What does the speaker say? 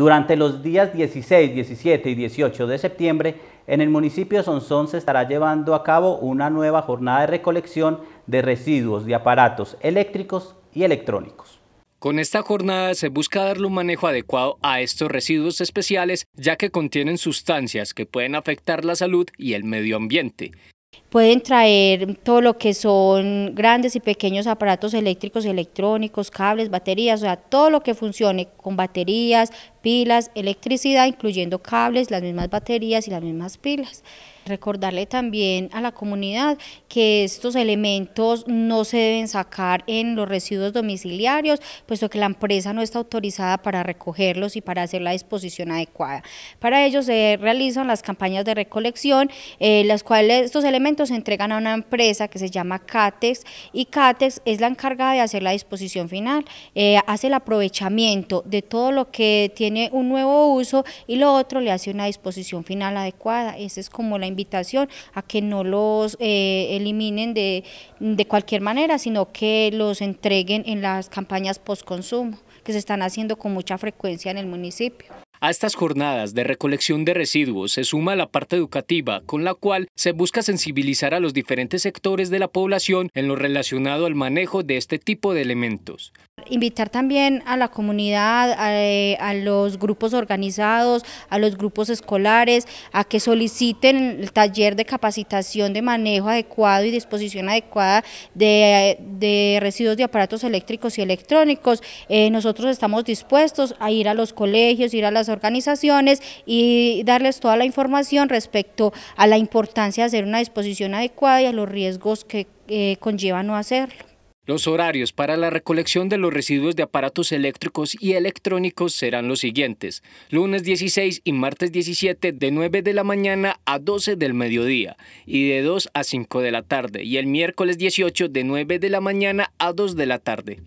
Durante los días 16, 17 y 18 de septiembre, en el municipio de Sonsón se estará llevando a cabo una nueva jornada de recolección de residuos de aparatos eléctricos y electrónicos. Con esta jornada se busca darle un manejo adecuado a estos residuos especiales, ya que contienen sustancias que pueden afectar la salud y el medio ambiente. Pueden traer todo lo que son grandes y pequeños aparatos eléctricos, electrónicos, cables, baterías, o sea, todo lo que funcione con baterías, pilas, electricidad, incluyendo cables, las mismas baterías y las mismas pilas. Recordarle también a la comunidad que estos elementos no se deben sacar en los residuos domiciliarios, puesto que la empresa no está autorizada para recogerlos y para hacer la disposición adecuada. Para ello se realizan las campañas de recolección, eh, las cuales estos elementos se entregan a una empresa que se llama CATEX y CATEX es la encargada de hacer la disposición final, eh, hace el aprovechamiento de todo lo que tiene un nuevo uso y lo otro le hace una disposición final adecuada. Esa es como la invitación invitación a que no los eh, eliminen de, de cualquier manera, sino que los entreguen en las campañas post-consumo, que se están haciendo con mucha frecuencia en el municipio. A estas jornadas de recolección de residuos se suma la parte educativa, con la cual se busca sensibilizar a los diferentes sectores de la población en lo relacionado al manejo de este tipo de elementos. Invitar también a la comunidad, eh, a, los grupos organizados, a los grupos escolares, a que soliciten el taller de capacitación de manejo adecuado y disposición adecuada de, residuos de aparatos eléctricos y electrónicos. Eh, nosotros estamos dispuestos a ir a los colegios, ir a las organizaciones y darles toda la información respecto a la importancia de hacer una disposición adecuada y a los riesgos que eh, conlleva no hacerlo. Los horarios para la recolección de los residuos de aparatos eléctricos y electrónicos serán los siguientes, lunes 16 y martes 17 de 9 de la mañana a 12 del mediodía y de 2 a 5 de la tarde, y el miércoles 18 de 9 de la mañana a 2 de la tarde.